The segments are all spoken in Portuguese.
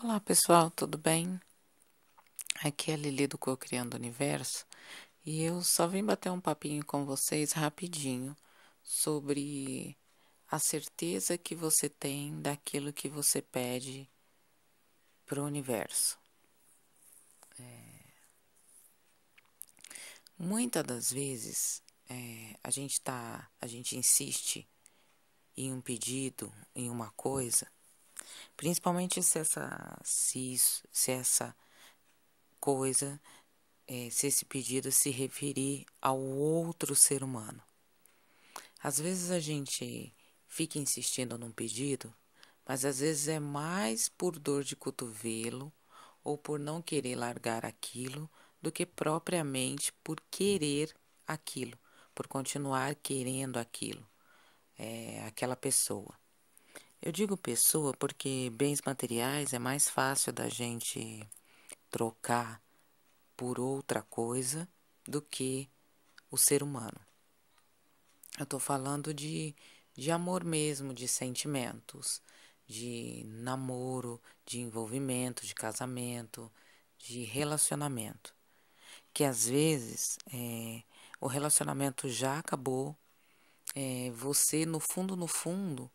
Olá pessoal, tudo bem? Aqui é a Lili do Cocriando Universo e eu só vim bater um papinho com vocês rapidinho sobre a certeza que você tem daquilo que você pede para o universo. É... Muitas das vezes é, a gente tá, a gente insiste em um pedido, em uma coisa Principalmente se essa, se, se essa coisa, é, se esse pedido se referir ao outro ser humano. Às vezes a gente fica insistindo num pedido, mas às vezes é mais por dor de cotovelo ou por não querer largar aquilo do que propriamente por querer aquilo, por continuar querendo aquilo, é, aquela pessoa. Eu digo pessoa porque bens materiais é mais fácil da gente trocar por outra coisa do que o ser humano. Eu estou falando de, de amor mesmo, de sentimentos, de namoro, de envolvimento, de casamento, de relacionamento. Que às vezes é, o relacionamento já acabou, é, você no fundo, no fundo,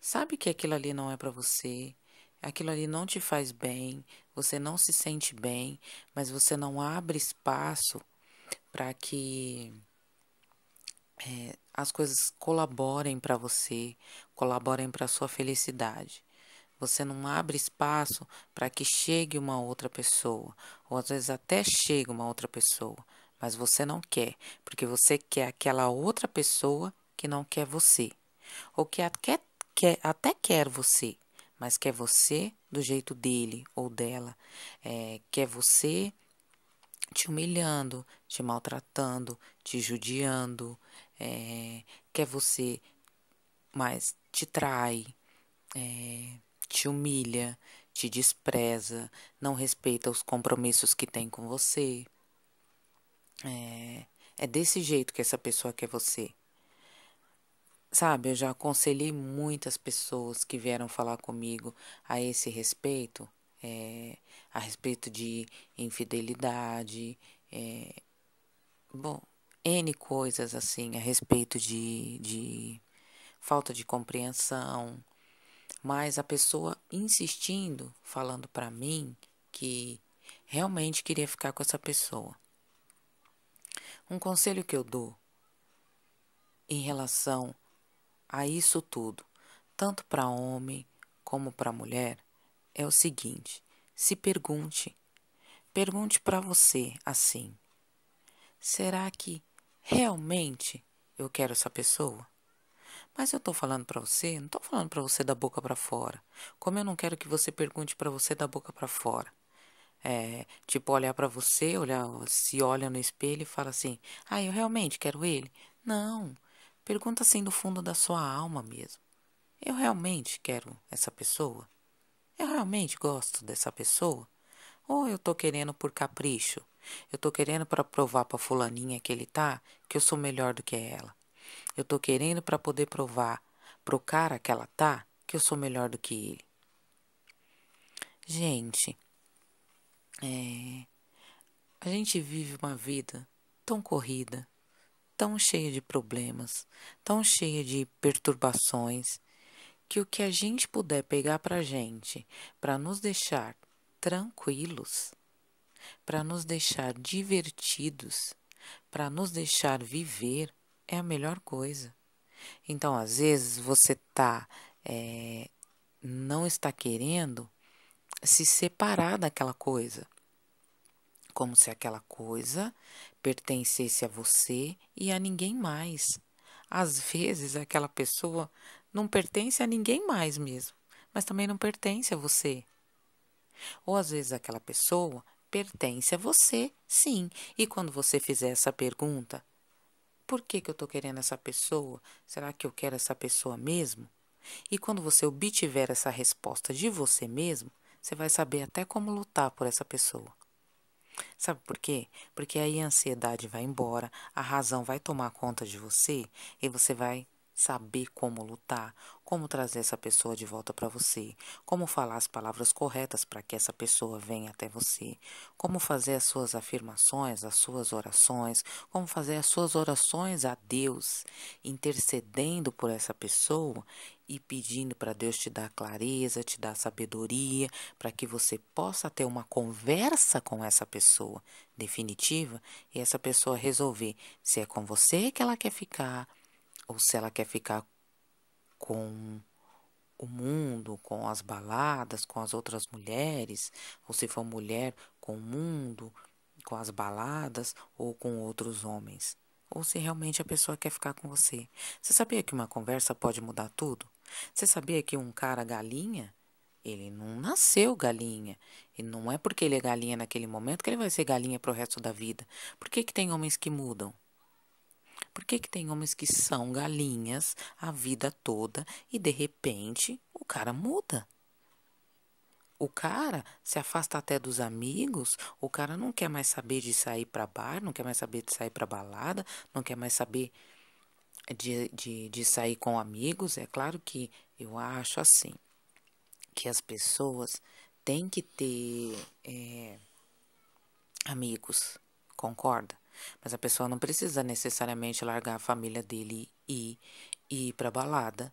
Sabe que aquilo ali não é para você, aquilo ali não te faz bem, você não se sente bem, mas você não abre espaço para que é, as coisas colaborem para você, colaborem para sua felicidade. Você não abre espaço para que chegue uma outra pessoa, ou às vezes até chega uma outra pessoa, mas você não quer, porque você quer aquela outra pessoa que não quer você, ou que até quer, até quer você, mas quer você do jeito dele ou dela, é, quer você te humilhando, te maltratando, te judiando, é, quer você, mas te trai, é, te humilha, te despreza, não respeita os compromissos que tem com você. É, é desse jeito que essa pessoa quer você. Sabe, eu já aconselhei muitas pessoas que vieram falar comigo a esse respeito, é, a respeito de infidelidade, é, bom, N coisas assim, a respeito de, de falta de compreensão. Mas a pessoa insistindo, falando para mim que realmente queria ficar com essa pessoa. Um conselho que eu dou em relação a isso tudo, tanto para homem como para mulher, é o seguinte: se pergunte, pergunte para você assim: será que realmente eu quero essa pessoa? Mas eu estou falando para você, não estou falando para você da boca para fora. Como eu não quero que você pergunte para você da boca para fora. É, tipo, olhar para você, olhar, se olha no espelho e fala assim: "Ah, eu realmente quero ele". Não. Pergunta assim do fundo da sua alma mesmo. Eu realmente quero essa pessoa? Eu realmente gosto dessa pessoa? Ou eu tô querendo por capricho? Eu tô querendo para provar para fulaninha que ele tá que eu sou melhor do que ela. Eu tô querendo para poder provar pro cara que ela tá que eu sou melhor do que ele. Gente, é, a gente vive uma vida tão corrida, tão cheia de problemas, tão cheia de perturbações, que o que a gente puder pegar para gente, para nos deixar tranquilos, para nos deixar divertidos, para nos deixar viver, é a melhor coisa. Então, às vezes você tá é, não está querendo se separar daquela coisa, como se aquela coisa pertencesse a você e a ninguém mais. Às vezes aquela pessoa não pertence a ninguém mais mesmo, mas também não pertence a você. Ou às vezes aquela pessoa pertence a você, sim. E quando você fizer essa pergunta, por que, que eu estou querendo essa pessoa? Será que eu quero essa pessoa mesmo? E quando você obtiver essa resposta de você mesmo, você vai saber até como lutar por essa pessoa. Sabe por quê? Porque aí a ansiedade vai embora, a razão vai tomar conta de você e você vai saber como lutar, como trazer essa pessoa de volta para você, como falar as palavras corretas para que essa pessoa venha até você, como fazer as suas afirmações, as suas orações, como fazer as suas orações a Deus, intercedendo por essa pessoa e pedindo para Deus te dar clareza, te dar sabedoria, para que você possa ter uma conversa com essa pessoa definitiva e essa pessoa resolver se é com você que ela quer ficar ou se ela quer ficar com o mundo, com as baladas, com as outras mulheres, ou se for mulher, com o mundo, com as baladas ou com outros homens, ou se realmente a pessoa quer ficar com você. Você sabia que uma conversa pode mudar tudo? Você sabia que um cara galinha, ele não nasceu galinha, e não é porque ele é galinha naquele momento que ele vai ser galinha pro resto da vida. Por que, que tem homens que mudam? Por que, que tem homens que são galinhas a vida toda e de repente o cara muda? O cara se afasta até dos amigos, o cara não quer mais saber de sair para bar, não quer mais saber de sair para balada, não quer mais saber de, de, de sair com amigos. É claro que eu acho assim, que as pessoas têm que ter é, amigos, concorda? Mas a pessoa não precisa necessariamente largar a família dele e, ir para balada.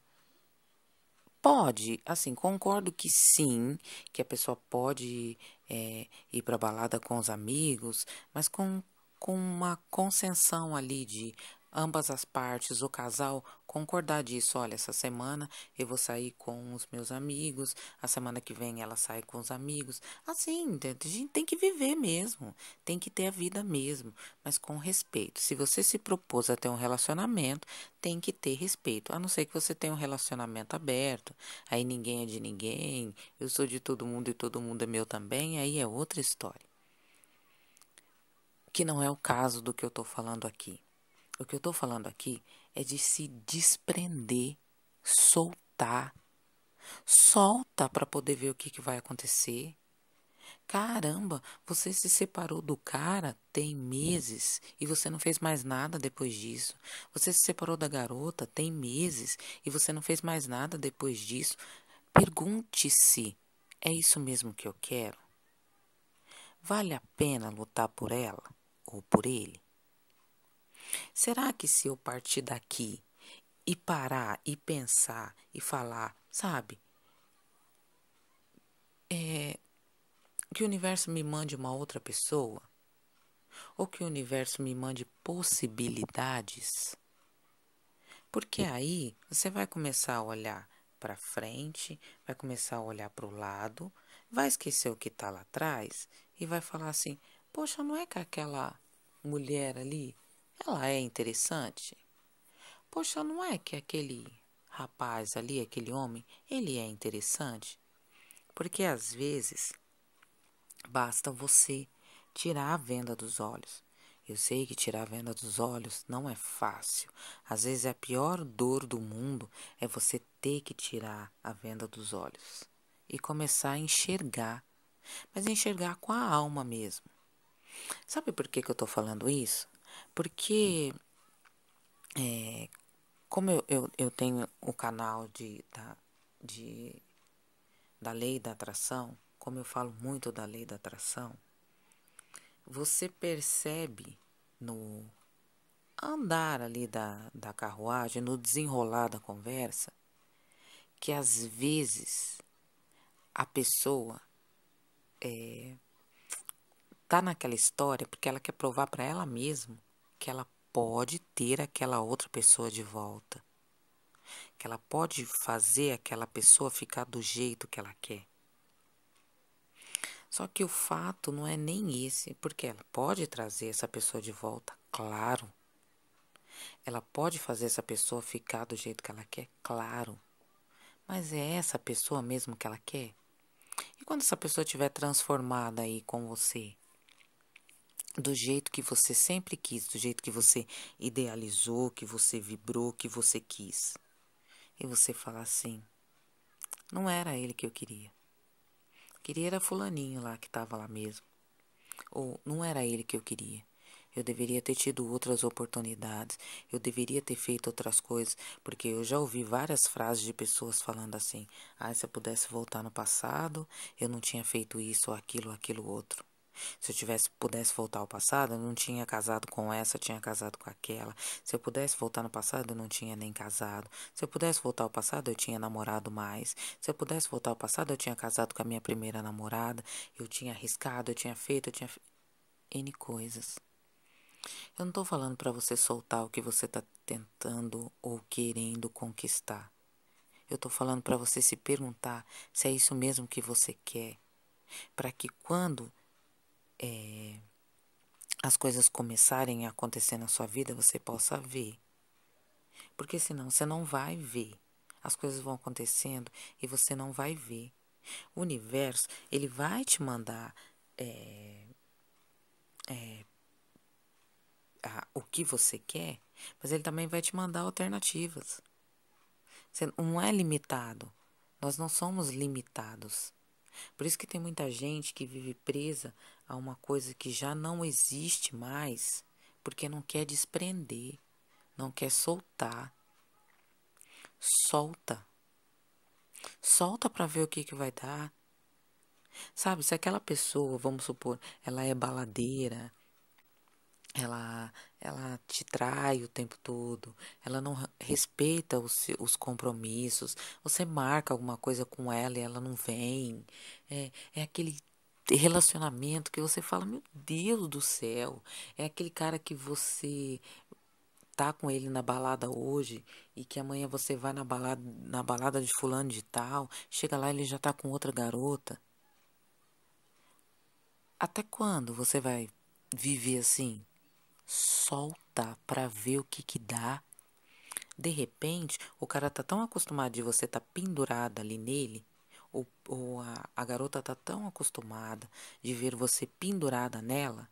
Pode, assim, concordo que sim, que a pessoa pode é, ir para balada com os amigos, mas com, com uma consensão ali de ambas as partes, o casal, concordar disso. Olha, essa semana eu vou sair com os meus amigos, a semana que vem ela sai com os amigos. Assim, a gente tem que viver mesmo, tem que ter a vida mesmo, mas com respeito. Se você se propôs a ter um relacionamento, tem que ter respeito. A não ser que você tenha um relacionamento aberto, aí ninguém é de ninguém, eu sou de todo mundo e todo mundo é meu também, aí é outra história. Que não é o caso do que eu estou falando aqui. O que eu estou falando aqui é de se desprender, soltar. Solta para poder ver o que, que vai acontecer. Caramba, você se separou do cara tem meses e você não fez mais nada depois disso. Você se separou da garota tem meses e você não fez mais nada depois disso. Pergunte-se: é isso mesmo que eu quero? Vale a pena lutar por ela ou por ele? Será que se eu partir daqui e parar e pensar e falar, sabe? É, que o universo me mande uma outra pessoa? Ou que o universo me mande possibilidades? Porque aí você vai começar a olhar para frente, vai começar a olhar para o lado, vai esquecer o que está lá atrás e vai falar assim: Poxa, não é que aquela mulher ali ela é interessante? Poxa, não é que aquele rapaz ali, aquele homem, ele é interessante? Porque às vezes basta você tirar a venda dos olhos. Eu sei que tirar a venda dos olhos não é fácil. Às vezes a pior dor do mundo é você ter que tirar a venda dos olhos e começar a enxergar, mas enxergar com a alma mesmo. Sabe por que, que eu estou falando isso? Porque, é, como eu, eu, eu, tenho o canal de, da, de, da lei da atração, como eu falo muito da lei da atração, você percebe no andar ali da, da carruagem, no desenrolar da conversa, que às vezes a pessoa é, tá naquela história porque ela quer provar para ela mesma que ela pode ter aquela outra pessoa de volta. Que ela pode fazer aquela pessoa ficar do jeito que ela quer. Só que o fato não é nem esse, porque ela pode trazer essa pessoa de volta, claro. Ela pode fazer essa pessoa ficar do jeito que ela quer, claro. Mas é essa pessoa mesmo que ela quer? E quando essa pessoa estiver transformada aí com você? do jeito que você sempre quis, do jeito que você idealizou, que você vibrou, que você quis. E você fala assim: não era ele que eu queria. Queria era fulaninho lá que estava lá mesmo. Ou não era ele que eu queria. Eu deveria ter tido outras oportunidades, eu deveria ter feito outras coisas, porque eu já ouvi várias frases de pessoas falando assim: "Ah, se eu pudesse voltar no passado, eu não tinha feito isso, aquilo, aquilo outro". Se eu tivesse pudesse voltar ao passado, eu não tinha casado com essa, eu tinha casado com aquela. Se eu pudesse voltar no passado, eu não tinha nem casado. Se eu pudesse voltar ao passado, eu tinha namorado mais. Se eu pudesse voltar ao passado, eu tinha casado com a minha primeira namorada. Eu tinha arriscado, eu tinha feito, eu tinha N coisas. Eu não estou falando para você soltar o que você está tentando ou querendo conquistar. Eu estou falando para você se perguntar se é isso mesmo que você quer, para que quando é, as coisas começarem a acontecer na sua vida, você possa ver. Porque senão você não vai ver. As coisas vão acontecendo e você não vai ver. O universo, ele vai te mandar é, é, a, o que você quer, mas ele também vai te mandar alternativas. Você não é limitado. Nós não somos limitados. Por isso que tem muita gente que vive presa a uma coisa que já não existe mais, porque não quer desprender, não quer soltar. Solta. Solta para ver o que, que vai dar. Sabe, se aquela pessoa, vamos supor, ela é baladeira, ela, ela te trai o tempo todo, ela não respeita os, os compromissos, você marca alguma coisa com ela e ela não vem. É, é aquele relacionamento que você fala, meu Deus do céu, é aquele cara que você tá com ele na balada hoje e que amanhã você vai na balada, na balada de fulano de tal, chega lá ele já tá com outra garota. Até quando você vai viver assim? Solta pra ver o que que dá. De repente, o cara tá tão acostumado de você tá pendurada ali nele ou, ou a, a garota está tão acostumada de ver você pendurada nela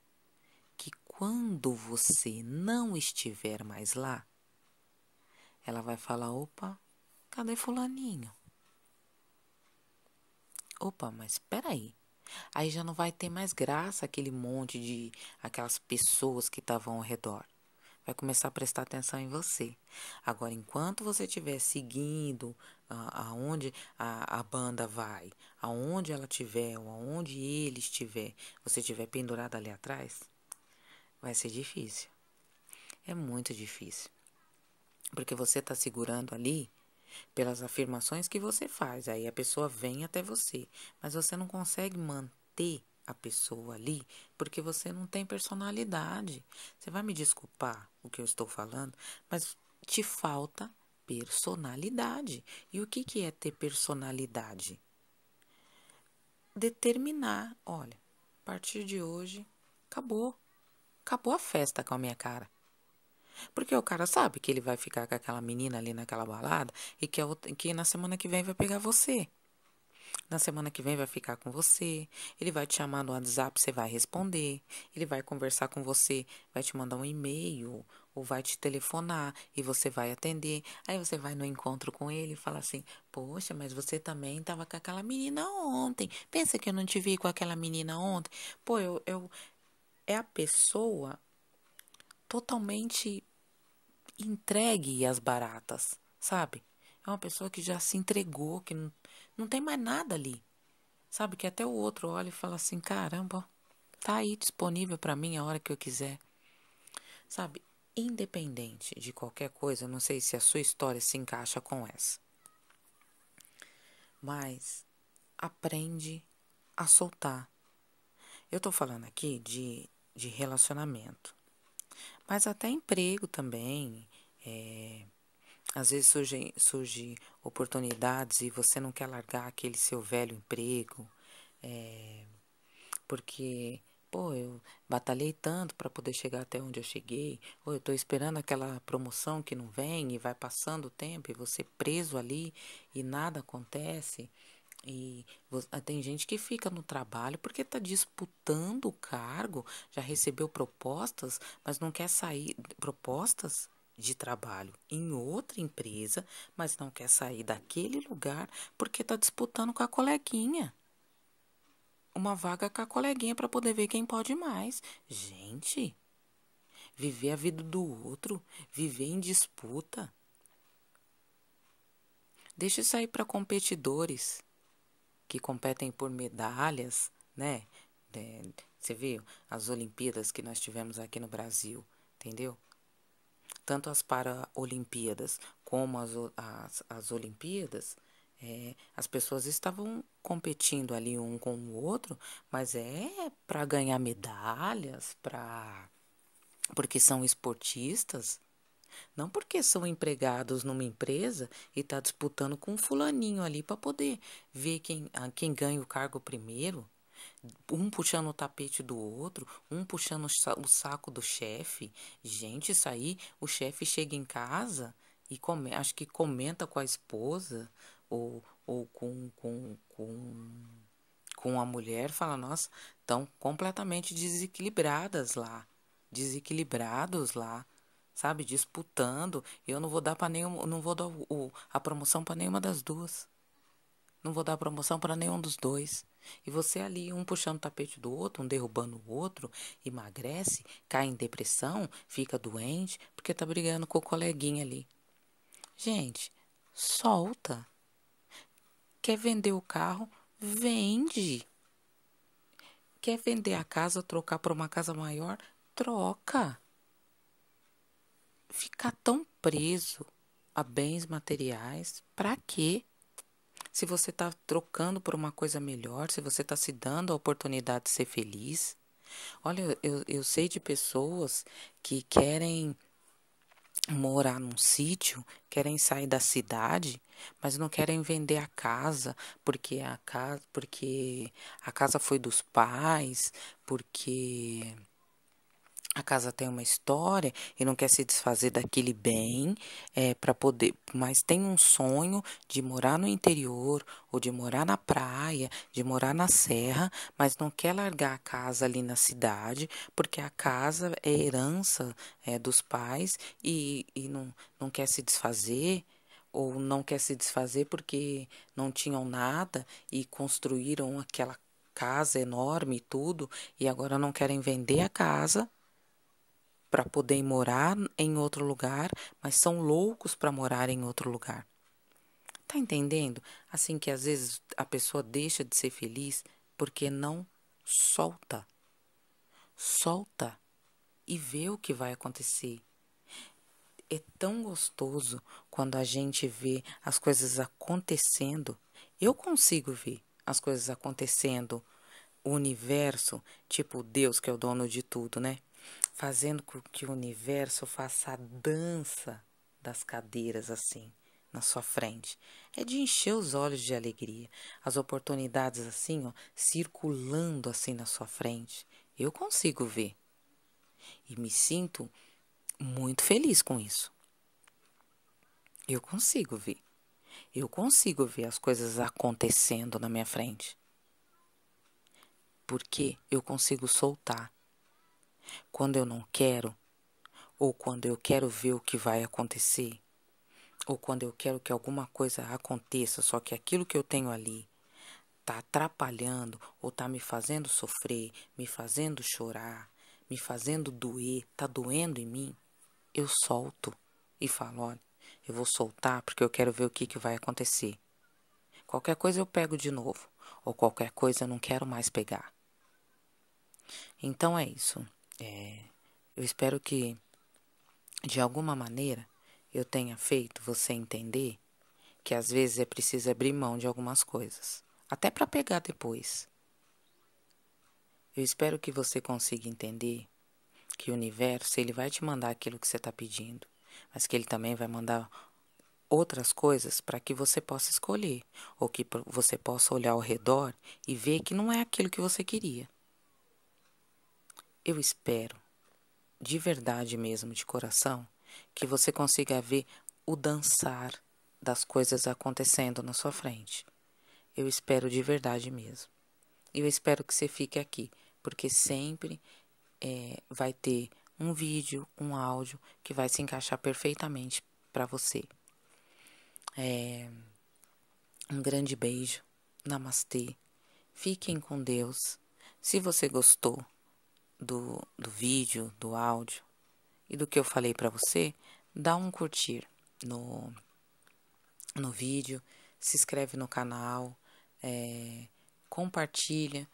que quando você não estiver mais lá, ela vai falar: opa, cadê Fulaninho? Opa, mas peraí. Aí já não vai ter mais graça aquele monte de aquelas pessoas que estavam ao redor vai começar a prestar atenção em você. Agora, enquanto você estiver seguindo a, ah, aonde a, a banda vai, aonde ela estiver ou aonde ele estiver, você estiver pendurado ali atrás, vai ser difícil. É muito difícil. Porque você está segurando ali pelas afirmações que você faz. Aí a pessoa vem até você, mas você não consegue manter a pessoa ali porque você não tem personalidade. Você vai me desculpar o que eu estou falando, mas te falta personalidade. E o que, que é ter personalidade? Determinar, olha, a partir de hoje, acabou. Acabou a festa com a minha cara. Porque o cara sabe que ele vai ficar com aquela menina ali naquela balada e que, a outra, que na semana que vem vai pegar você. Na semana que vem vai ficar com você, ele vai te chamar no WhatsApp, você vai responder, ele vai conversar com você, vai te mandar um e-mail ou vai te telefonar e você vai atender. Aí você vai no encontro com ele e fala assim: "Poxa, mas você também estava com aquela menina ontem. Pensa que eu não te vi com aquela menina ontem?". Pô, eu, eu é a pessoa totalmente entregue às baratas, sabe? É uma pessoa que já se entregou, que não não tem mais nada ali. Sabe que até o outro olha e fala assim: caramba, tá aí disponível para mim a hora que eu quiser. Sabe, independente de qualquer coisa, não sei se a sua história se encaixa com essa. Mas aprende a soltar. Eu tô falando aqui de, de relacionamento, mas até emprego também. É, às vezes surgem surge oportunidades e você não quer largar aquele seu velho emprego, é, porque, pô, eu batalhei tanto para poder chegar até onde eu cheguei, ou eu estou esperando aquela promoção que não vem e vai passando o tempo e você preso ali e nada acontece. E ah, tem gente que fica no trabalho porque está disputando o cargo, já recebeu propostas, mas não quer sair. Propostas de trabalho em outra empresa, mas não quer sair daquele lugar porque está disputando com a coleguinha. Uma vaga com a coleguinha para poder ver quem pode mais. Gente, viver a vida do outro, viver em disputa. Deixa isso aí para competidores que competem por medalhas, né? É, você viu as Olimpíadas que nós tivemos aqui no Brasil, entendeu? tanto as Paralimpíadas como as, as, as Olimpíadas, é, as pessoas estavam competindo ali um com o outro, mas é para ganhar medalhas, para porque são esportistas, não porque são empregados numa empresa e está disputando com um fulaninho ali para poder ver quem, quem ganha o cargo primeiro um puxando o tapete do outro, um puxando o saco do chefe. Gente, isso aí, o chefe chega em casa e come, acho que comenta com a esposa ou, ou com, com, com, com a mulher, fala, nossa, estão completamente desequilibradas lá, desequilibrados lá sabe, disputando. Eu não vou dar para nenhum, não vou dar o, a promoção para nenhuma das duas. Não vou dar promoção para nenhum dos dois. E você ali, um puxando o tapete do outro, um derrubando o outro, emagrece, cai em depressão, fica doente, porque tá brigando com o coleguinha ali. Gente, solta. Quer vender o carro? Vende. Quer vender a casa, trocar por uma casa maior? Troca. Ficar tão preso a bens materiais, para quê? se você está trocando por uma coisa melhor, se você está se dando a oportunidade de ser feliz. Olha, eu, eu sei de pessoas que querem morar num sítio, querem sair da cidade, mas não querem vender a casa, porque a casa, porque a casa foi dos pais, porque a casa tem uma história e não quer se desfazer daquele bem é, para poder, mas tem um sonho de morar no interior ou de morar na praia, de morar na serra, mas não quer largar a casa ali na cidade porque a casa é herança é, dos pais e, e não, não quer se desfazer ou não quer se desfazer porque não tinham nada e construíram aquela casa enorme e tudo e agora não querem vender a casa para poder morar em outro lugar, mas são loucos para morar em outro lugar. Tá entendendo? Assim que às vezes a pessoa deixa de ser feliz porque não solta. Solta e vê o que vai acontecer. É tão gostoso quando a gente vê as coisas acontecendo. Eu consigo ver as coisas acontecendo. O universo, tipo Deus que é o dono de tudo, né? fazendo com que o universo faça a dança das cadeiras assim na sua frente. É de encher os olhos de alegria, as oportunidades assim, ó, circulando assim na sua frente. Eu consigo ver. E me sinto muito feliz com isso. Eu consigo ver. Eu consigo ver as coisas acontecendo na minha frente. Porque eu consigo soltar, quando eu não quero, ou quando eu quero ver o que vai acontecer, ou quando eu quero que alguma coisa aconteça, só que aquilo que eu tenho ali tá atrapalhando ou tá me fazendo sofrer, me fazendo chorar, me fazendo doer, tá doendo em mim, eu solto e falo, olha, eu vou soltar porque eu quero ver o que, que vai acontecer. Qualquer coisa eu pego de novo, ou qualquer coisa eu não quero mais pegar. Então é isso. É, eu espero que, de alguma maneira, eu tenha feito você entender que às vezes é preciso abrir mão de algumas coisas, até para pegar depois. Eu espero que você consiga entender que o universo ele vai te mandar aquilo que você está pedindo, mas que ele também vai mandar outras coisas para que você possa escolher, ou que você possa olhar ao redor e ver que não é aquilo que você queria. Eu espero, de verdade mesmo, de coração, que você consiga ver o dançar das coisas acontecendo na sua frente. Eu espero de verdade mesmo. Eu espero que você fique aqui, porque sempre é, vai ter um vídeo, um áudio que vai se encaixar perfeitamente para você. É, um grande beijo, namastê, fiquem com Deus. Se você gostou, do, do vídeo, do áudio e do que eu falei para você, dá um curtir no, no vídeo, se inscreve no canal, é, compartilha,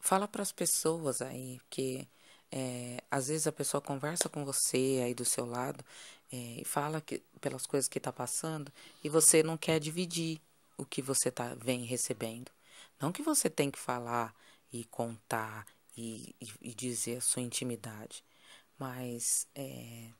fala para as pessoas aí, porque é, às vezes a pessoa conversa com você aí do seu lado é, e fala que, pelas coisas que está passando e você não quer dividir o que você tá, vem recebendo. Não que você tem que falar e contar e, e, dizer a sua intimidade. Mas é,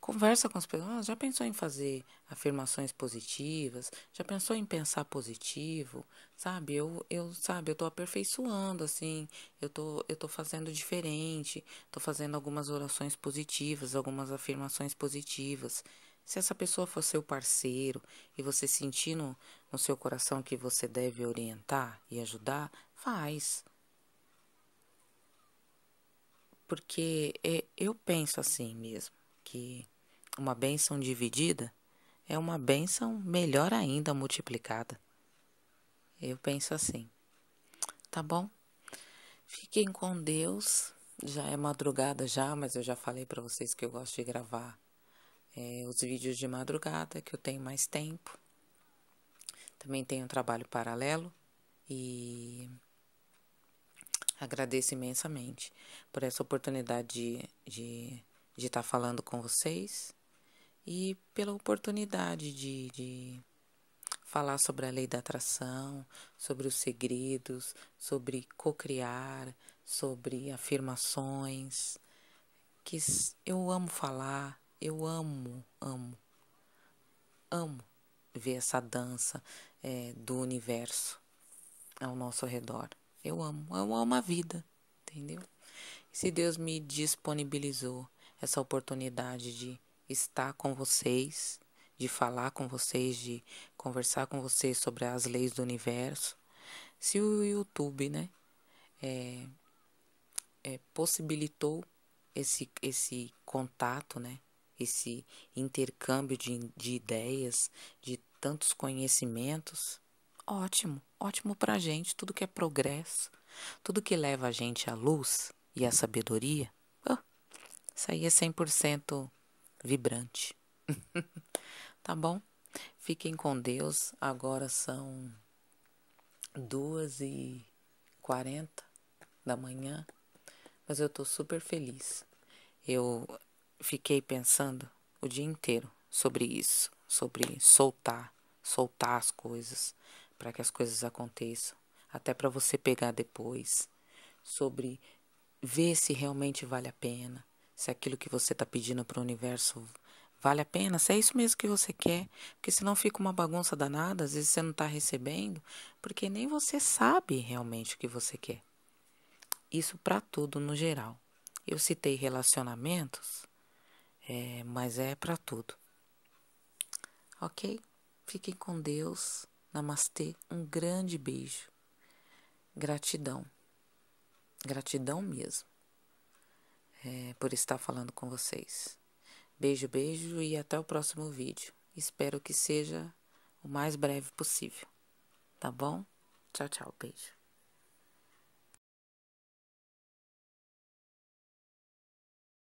conversa com as pessoas. Ah, já pensou em fazer afirmações positivas? Já pensou em pensar positivo? Sabe, eu, eu sabe, eu tô aperfeiçoando, assim, eu tô, eu tô fazendo diferente, tô fazendo algumas orações positivas, algumas afirmações positivas. Se essa pessoa for seu parceiro e você sentir no, no seu coração que você deve orientar e ajudar, faz porque é, eu penso assim mesmo, que uma bênção dividida é uma bênção melhor ainda multiplicada. Eu penso assim. Tá bom? Fiquem com Deus. Já é madrugada já, mas eu já falei para vocês que eu gosto de gravar é, os vídeos de madrugada, que eu tenho mais tempo. Também tenho um trabalho paralelo e Agradeço imensamente por essa oportunidade de, de, de estar falando com vocês e pela oportunidade de, de falar sobre a lei da atração, sobre os segredos, sobre cocriar, sobre afirmações. Que eu amo falar, eu amo, amo, amo ver essa dança é, do universo ao nosso redor. Eu amo, eu amo a vida, entendeu? E se Deus me disponibilizou essa oportunidade de estar com vocês, de falar com vocês, de conversar com vocês sobre as leis do universo, se o YouTube, né, é, é, possibilitou esse, esse contato, né, esse intercâmbio de, de ideias, de tantos conhecimentos, Ótimo, ótimo para a gente, tudo que é progresso, tudo que leva a gente à luz e à sabedoria. Oh, isso aí é 100% vibrante. tá bom? Fiquem com Deus. Agora são duas e quarenta da manhã, mas eu tô super feliz. Eu fiquei pensando o dia inteiro sobre isso, sobre soltar, soltar as coisas, para que as coisas aconteçam, até para você pegar depois, sobre ver se realmente vale a pena, se aquilo que você está pedindo para o universo vale a pena, se é isso mesmo que você quer, porque senão fica uma bagunça danada, às vezes você não está recebendo, porque nem você sabe realmente o que você quer. Isso para tudo no geral. Eu citei relacionamentos, é, mas é para tudo. Ok? Fiquem com Deus. Namastê, um grande beijo. Gratidão. Gratidão mesmo é, por estar falando com vocês. Beijo, beijo e até o próximo vídeo. Espero que seja o mais breve possível. Tá bom? Tchau, tchau. Beijo.